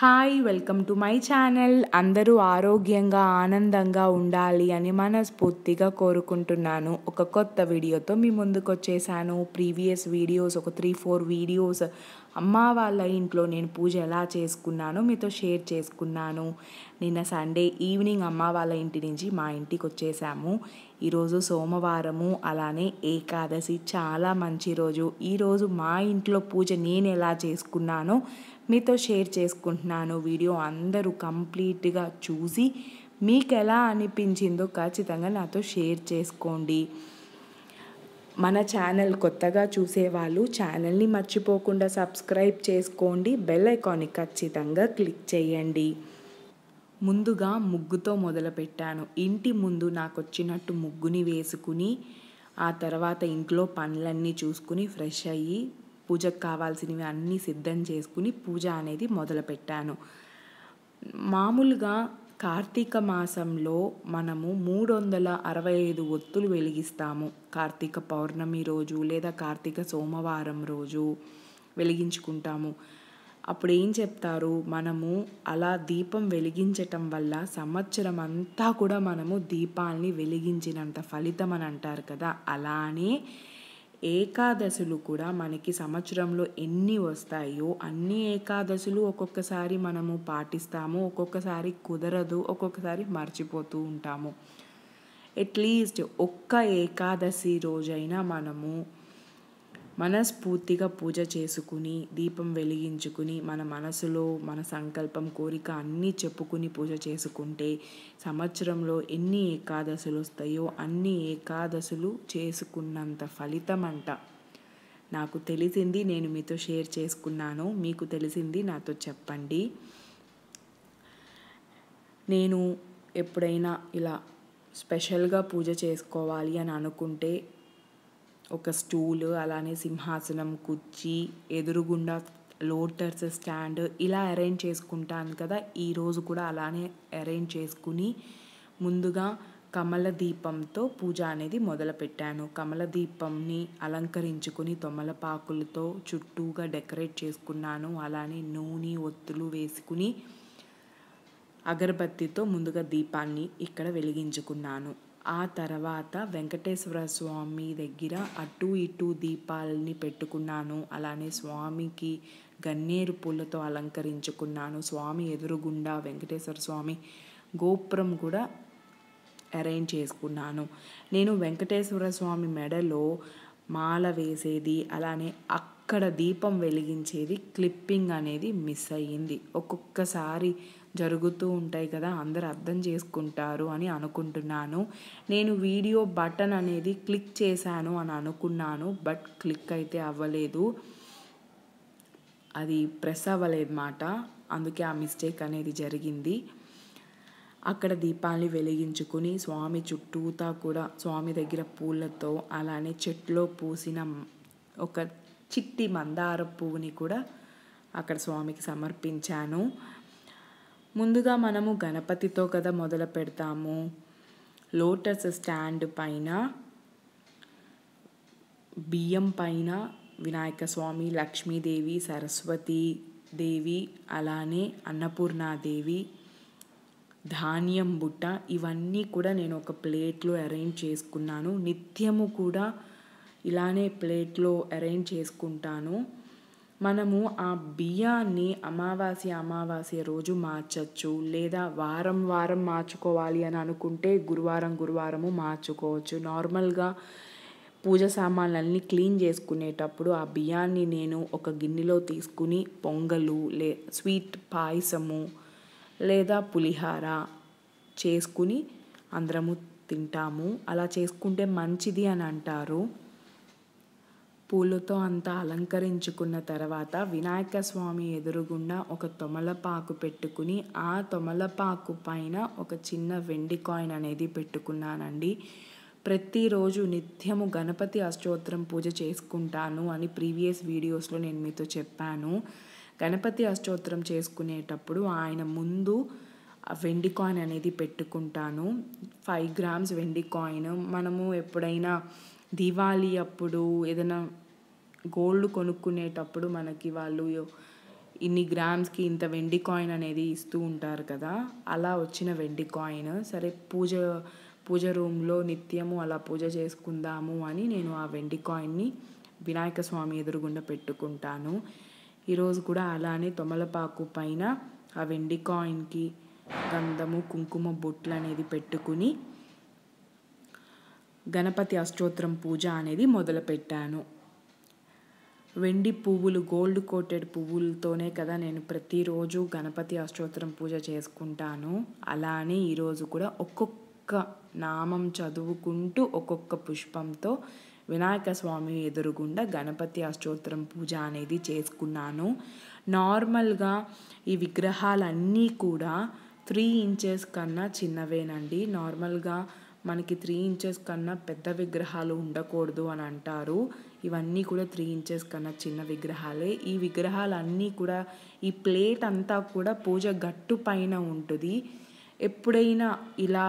hi welcome to my channel అందరూ ఆరోగ్యంగా ఆనందంగా ఉండాలి అని మనస్ఫూర్తిగా కోరుకుంటున్నాను ఒక కొత్త వీడియోతో మీ ముందుకు వచ్చేసాను ప్రీవియస్ వీడియోస్ ఒక త్రీ ఫోర్ వీడియోస్ అమ్మ వాళ్ళ ఇంట్లో నేను పూజ ఎలా చేసుకున్నానో మీతో షేర్ చేసుకున్నాను నిన్న సండే ఈవినింగ్ అమ్మ వాళ్ళ ఇంటి నుంచి మా ఇంటికి వచ్చేసాము ఈరోజు సోమవారము అలానే ఏకాదశి చాలా మంచి రోజు ఈరోజు మా ఇంట్లో పూజ నేను ఎలా చేసుకున్నానో మీతో షేర్ చేసుకుంటున్నాను వీడియో అందరూ కంప్లీట్గా చూసి మీకు ఎలా అనిపించిందో ఖచ్చితంగా నాతో షేర్ చేసుకోండి మన ఛానల్ కొత్తగా చూసేవాళ్ళు ఛానల్ని మర్చిపోకుండా సబ్స్క్రైబ్ చేసుకోండి బెల్ ఐకాన్ని ఖచ్చితంగా క్లిక్ చేయండి ముందుగా ముగ్గుతో మొదలుపెట్టాను ఇంటి ముందు నాకు వచ్చినట్టు ముగ్గుని వేసుకుని ఆ తర్వాత ఇంట్లో పనులన్నీ చూసుకుని ఫ్రెష్ అయ్యి పూజకు కావాల్సినవి అన్నీ సిద్ధం చేసుకుని పూజ అనేది మొదలుపెట్టాను మామూలుగా కార్తీక మాసంలో మనము మూడు వందల అరవై ఐదు ఒత్తులు వెలిగిస్తాము కార్తీక పౌర్ణమి రోజు లేదా కార్తీక సోమవారం రోజు వెలిగించుకుంటాము అప్పుడు ఏం చెప్తారు మనము అలా దీపం వెలిగించటం వల్ల సంవత్సరం అంతా కూడా మనము దీపాలని వెలిగించినంత ఫలితం అని అంటారు కదా అలానే ఏకాదశులు కూడా మనకి సంవత్సరంలో ఎన్ని వస్తాయో అన్ని ఏకాదశులు ఒక్కొక్కసారి మనము పాటిస్తాము ఒక్కొక్కసారి కుదరదు ఒక్కొక్కసారి మర్చిపోతూ ఉంటాము అట్లీస్ట్ ఒక్క ఏకాదశి రోజైనా మనము మనస్ఫూర్తిగా పూజ చేసుకుని దీపం వెలిగించుకుని మన మనసులో మన సంకల్పం కోరిక అన్నీ చెప్పుకుని పూజ చేసుకుంటే సంవత్సరంలో ఎన్ని ఏకాదశులు వస్తాయో అన్ని ఏకాదశులు చేసుకున్నంత ఫలితం అంట నాకు తెలిసింది నేను మీతో షేర్ చేసుకున్నాను మీకు తెలిసింది నాతో చెప్పండి నేను ఎప్పుడైనా ఇలా స్పెషల్గా పూజ చేసుకోవాలి అని అనుకుంటే ఒక స్టూల్ అలానే సింహాసనం కుర్చీ ఎదురుగుండా లోటర్స్ స్టాండ్ ఇలా అరేంజ్ చేసుకుంటాను కదా ఈరోజు కూడా అలానే అరేంజ్ చేసుకుని ముందుగా కమల దీపంతో పూజ అనేది మొదలుపెట్టాను కమల దీపంని అలంకరించుకుని తొమలపాకులతో చుట్టూగా డెకరేట్ చేసుకున్నాను అలానే నూనె ఒత్తులు వేసుకుని అగరబత్తితో ముందుగా దీపాన్ని ఇక్కడ వెలిగించుకున్నాను ఆ తర్వాత వెంకటేశ్వర స్వామి దగ్గర అటు ఇటు దీపాలని పెట్టుకున్నాను అలానే స్వామికి గన్నేరు పూలతో అలంకరించుకున్నాను స్వామి ఎదురుగుండా వెంకటేశ్వర స్వామి గోపురం కూడా అరేంజ్ చేసుకున్నాను నేను వెంకటేశ్వర స్వామి మెడలో మాల వేసేది అలానే అక్కడ దీపం వెలిగించేది క్లిప్పింగ్ అనేది మిస్ అయ్యింది ఒక్కొక్కసారి జరుగుతూ ఉంటాయి కదా అందరు అర్థం చేసుకుంటారు అని అనుకుంటున్నాను నేను వీడియో బటన్ అనేది క్లిక్ చేశాను అని అనుకున్నాను బట్ క్లిక్ అయితే అవ్వలేదు అది ప్రెస్ అవ్వలేదు మాట అందుకే ఆ మిస్టేక్ అనేది జరిగింది అక్కడ దీపాన్ని వెలిగించుకుని స్వామి చుట్టూతా కూడా స్వామి దగ్గర పూలతో అలానే చెట్లో పూసిన ఒక చిట్టి మందార పువ్వుని కూడా అక్కడ స్వామికి సమర్పించాను ముందుగా మనము గణపతితో కదా మొదలు పెడతాము లోటస్ స్టాండ్ పైన బియ్యం పైన వినాయక స్వామి లక్ష్మీదేవి సరస్వతి దేవి అలానే అన్నపూర్ణాదేవి ధాన్యం బుట్ట ఇవన్నీ కూడా నేను ఒక ప్లేట్లో అరేంజ్ చేసుకున్నాను నిత్యము కూడా ఇలానే ప్లేట్లో అరేంజ్ చేసుకుంటాను మనము ఆ బియ్యాన్ని అమావాస్య అమావాస్య రోజు మార్చచ్చు లేదా వారం వారం మార్చుకోవాలి అని అనుకుంటే గురువారం గురువారము మార్చుకోవచ్చు నార్మల్గా పూజ సామాన్లన్నీ క్లీన్ చేసుకునేటప్పుడు ఆ బియ్యాన్ని నేను ఒక గిన్నెలో తీసుకుని పొంగలు లే స్వీట్ పాయసము లేదా పులిహార చేసుకుని అందరము తింటాము అలా చేసుకుంటే మంచిది అని అంటారు పూలతో అంతా అలంకరించుకున్న తర్వాత వినాయక స్వామి ఎదురుగుండా ఒక తొమలపాకు పెట్టుకుని ఆ తొమలపాకు పైన ఒక చిన్న వెండి కాయిన్ అనేది పెట్టుకున్నానండి ప్రతిరోజు నిత్యము గణపతి అష్టోత్తరం పూజ చేసుకుంటాను అని ప్రీవియస్ వీడియోస్లో నేను మీతో చెప్పాను గణపతి అష్టోత్తరం చేసుకునేటప్పుడు ఆయన ముందు వెండి కాయిన్ అనేది పెట్టుకుంటాను ఫైవ్ గ్రామ్స్ వెండి కాయిన్ మనము ఎప్పుడైనా దివాళీ అప్పుడు ఏదైనా గోల్డ్ కొనుక్కునేటప్పుడు మనకి వాళ్ళు ఇన్ని గ్రామ్స్కి ఇంత వెండి కాయిన్ అనేది ఇస్తూ ఉంటారు కదా అలా వచ్చిన వెండి కాయిన్ సరే పూజ పూజ రూమ్లో నిత్యము అలా పూజ చేసుకుందాము అని నేను ఆ వెండి కాయిన్ని వినాయక స్వామి ఎదురుగుండా పెట్టుకుంటాను ఈరోజు కూడా అలానే తొమలపాకు పైన ఆ వెండి కాయిన్కి గంధము కుంకుమ బొట్లు అనేది పెట్టుకుని గణపతి అష్టోత్తరం పూజ అనేది మొదలుపెట్టాను వెండి పువ్వులు గోల్డ్ కోటెడ్ పువ్వులతోనే కదా నేను ప్రతిరోజు గణపతి అష్టోత్తరం పూజ చేసుకుంటాను అలానే ఈరోజు కూడా ఒక్కొక్క నామం చదువుకుంటూ ఒక్కొక్క పుష్పంతో వినాయక స్వామి ఎదురుగుండా గణపతి అష్టోత్తరం పూజ అనేది చేసుకున్నాను నార్మల్గా ఈ విగ్రహాలన్నీ కూడా త్రీ ఇంచెస్ కన్నా చిన్నవేనండి నార్మల్గా మనకి త్రీ ఇంచెస్ కన్నా పెద్ద విగ్రహాలు ఉండకూడదు అని అంటారు ఇవన్నీ కూడా త్రీ ఇంచెస్ కన్నా చిన్న విగ్రహాలే ఈ విగ్రహాలన్నీ కూడా ఈ ప్లేట్ అంతా కూడా పూజ గట్టు పైన ఉంటుంది ఎప్పుడైనా ఇలా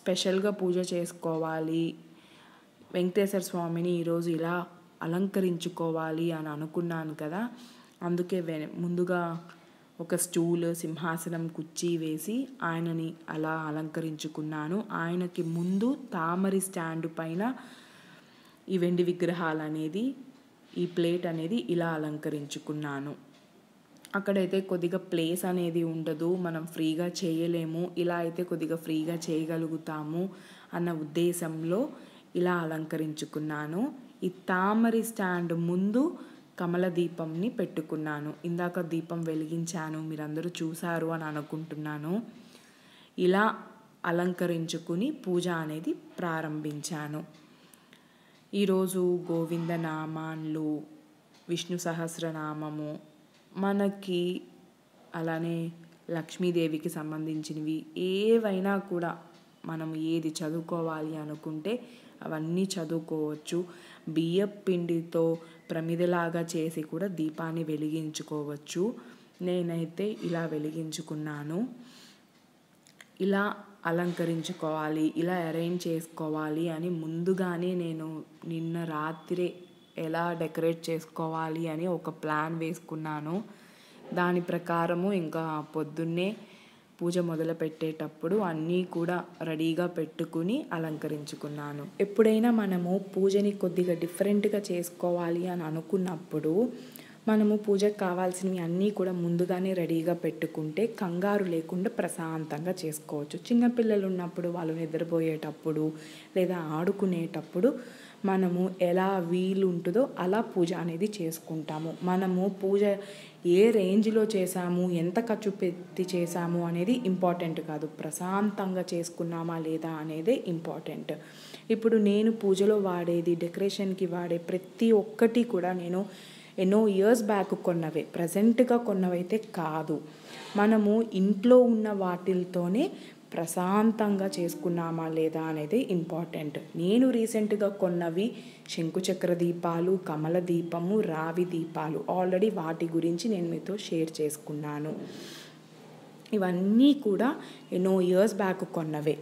స్పెషల్గా పూజ చేసుకోవాలి వెంకటేశ్వర స్వామిని ఈరోజు ఇలా అలంకరించుకోవాలి అని అనుకున్నాను కదా అందుకే ముందుగా ఒక స్టూల్ సింహాసనం కుర్చీ వేసి ఆయనని అలా అలంకరించుకున్నాను ఆయనకి ముందు తామరి స్టాండ్ పైన ఈ వెండి విగ్రహాలు అనేది ఈ ప్లేట్ అనేది ఇలా అలంకరించుకున్నాను అక్కడైతే కొద్దిగా ప్లేస్ అనేది ఉండదు మనం ఫ్రీగా చేయలేము ఇలా అయితే కొద్దిగా ఫ్రీగా చేయగలుగుతాము అన్న ఉద్దేశంలో ఇలా అలంకరించుకున్నాను ఈ తామరి స్టాండ్ ముందు కమల దీపంని పెట్టుకున్నాను ఇందాక దీపం వెలిగించాను మీరందరూ చూశారు అని అనుకుంటున్నాను ఇలా అలంకరించుకుని పూజ అనేది ప్రారంభించాను ఈరోజు గోవిందనామాన్లు విష్ణు సహస్రనామము మనకి అలానే లక్ష్మీదేవికి సంబంధించినవి ఏవైనా కూడా మనం ఏది చదువుకోవాలి అనుకుంటే అవన్నీ చదువుకోవచ్చు బియ్య పిండితో ప్రమిదలాగా చేసి కూడా దీపాన్ని వెలిగించుకోవచ్చు నేనైతే ఇలా వెలిగించుకున్నాను ఇలా అలంకరించుకోవాలి ఇలా అరేంజ్ చేసుకోవాలి అని ముందుగానే నేను నిన్న రాత్రి ఎలా డెకరేట్ చేసుకోవాలి అని ఒక ప్లాన్ వేసుకున్నాను దాని ప్రకారము ఇంకా పొద్దున్నే పూజ మొదలు పెట్టేటప్పుడు అన్నీ కూడా రెడీగా పెట్టుకుని అలంకరించుకున్నాను ఎప్పుడైనా మనము పూజని కొద్దిగా డిఫరెంట్గా చేసుకోవాలి అని అనుకున్నప్పుడు మనము పూజకు కావాల్సినవి అన్నీ కూడా ముందుగానే రెడీగా పెట్టుకుంటే కంగారు లేకుండా ప్రశాంతంగా చేసుకోవచ్చు చిన్నపిల్లలు ఉన్నప్పుడు వాళ్ళు నిద్రపోయేటప్పుడు లేదా ఆడుకునేటప్పుడు మనము ఎలా వీలు ఉంటుందో అలా పూజ అనేది చేసుకుంటాము మనము పూజ ఏ రేంజ్లో చేశాము ఎంత ఖర్చు పెట్టి చేశాము అనేది ఇంపార్టెంట్ కాదు ప్రశాంతంగా చేసుకున్నామా లేదా అనేది ఇంపార్టెంట్ ఇప్పుడు నేను పూజలో వాడేది డెకరేషన్కి వాడే ప్రతి ఒక్కటి కూడా నేను ఎన్నో ఇయర్స్ బ్యాక్ కొన్నవే ప్రజెంట్గా కొన్నవైతే కాదు మనము ఇంట్లో ఉన్న వాటితోనే ప్రశాంతంగా చేసుకున్నామా లేదా అనేది ఇంపార్టెంట్ నేను రీసెంట్గా కొన్నవి శంకుచక్ర దీపాలు కమల దీపము రావి దీపాలు ఆల్రెడీ వాటి గురించి నేను మీతో షేర్ చేసుకున్నాను ఇవన్నీ కూడా ఎన్నో ఇయర్స్ బ్యాక్ కొన్నవే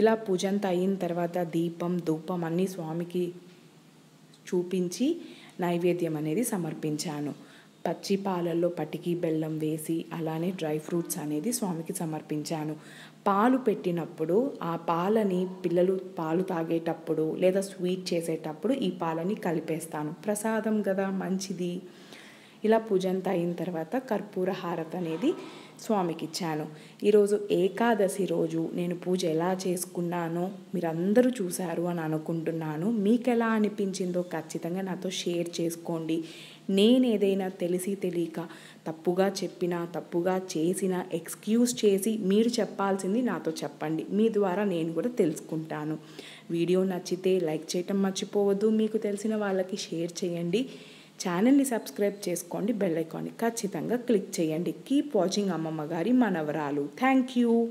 ఇలా పూజ అంతా అయిన తర్వాత దీపం ధూపం అన్నీ స్వామికి చూపించి నైవేద్యం అనేది సమర్పించాను పచ్చి పాలల్లో పటికి బెల్లం వేసి అలానే డ్రై ఫ్రూట్స్ అనేది స్వామికి సమర్పించాను పాలు పెట్టినప్పుడు ఆ పాలని పిల్లలు పాలు తాగేటప్పుడు లేదా స్వీట్ చేసేటప్పుడు ఈ పాలని కలిపేస్తాను ప్రసాదం కదా మంచిది ఇలా పూజంతా అయిన తర్వాత కర్పూర హారత అనేది స్వామికి ఇచ్చాను ఈరోజు ఏకాదశి రోజు నేను పూజ ఎలా చేసుకున్నానో మీరందరూ చూశారు అని అనుకుంటున్నాను మీకు ఎలా అనిపించిందో ఖచ్చితంగా నాతో షేర్ చేసుకోండి నేను ఏదైనా తెలిసి తెలియక తప్పుగా చెప్పినా తప్పుగా చేసిన ఎక్స్క్యూజ్ చేసి మీరు చెప్పాల్సింది నాతో చెప్పండి మీ ద్వారా నేను కూడా తెలుసుకుంటాను వీడియో నచ్చితే లైక్ చేయటం మర్చిపోవద్దు మీకు తెలిసిన వాళ్ళకి షేర్ చేయండి ఛానల్ని సబ్స్క్రైబ్ చేసుకోండి బెల్ ఐకాన్ని ఖచ్చితంగా క్లిక్ చేయండి కీప్ వాచింగ్ అమ్మమ్మ గారి మనవరాలు థ్యాంక్ యూ